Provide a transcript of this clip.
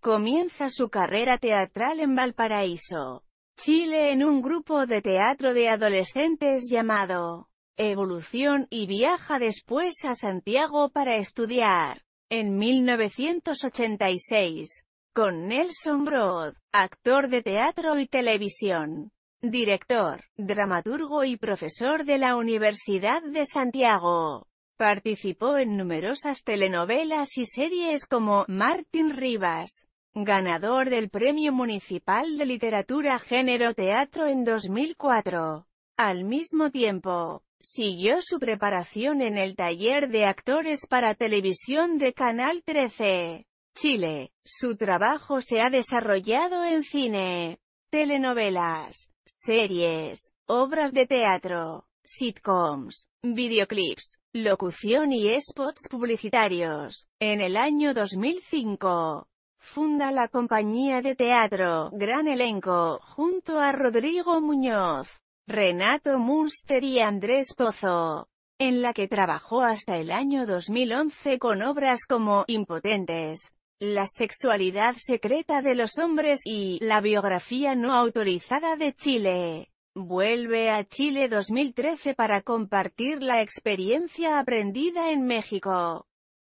Comienza su carrera teatral en Valparaíso, Chile en un grupo de teatro de adolescentes llamado Evolución y viaja después a Santiago para estudiar. En 1986, con Nelson Broad, actor de teatro y televisión, director, dramaturgo y profesor de la Universidad de Santiago. Participó en numerosas telenovelas y series como Martín Rivas, ganador del Premio Municipal de Literatura Género Teatro en 2004. Al mismo tiempo, siguió su preparación en el taller de actores para televisión de Canal 13. Chile. Su trabajo se ha desarrollado en cine, telenovelas, series, obras de teatro, sitcoms, videoclips, locución y spots publicitarios. En el año 2005, Funda la compañía de teatro, gran elenco, junto a Rodrigo Muñoz, Renato Munster y Andrés Pozo, en la que trabajó hasta el año 2011 con obras como Impotentes, La sexualidad secreta de los hombres y La biografía no autorizada de Chile. Vuelve a Chile 2013 para compartir la experiencia aprendida en México.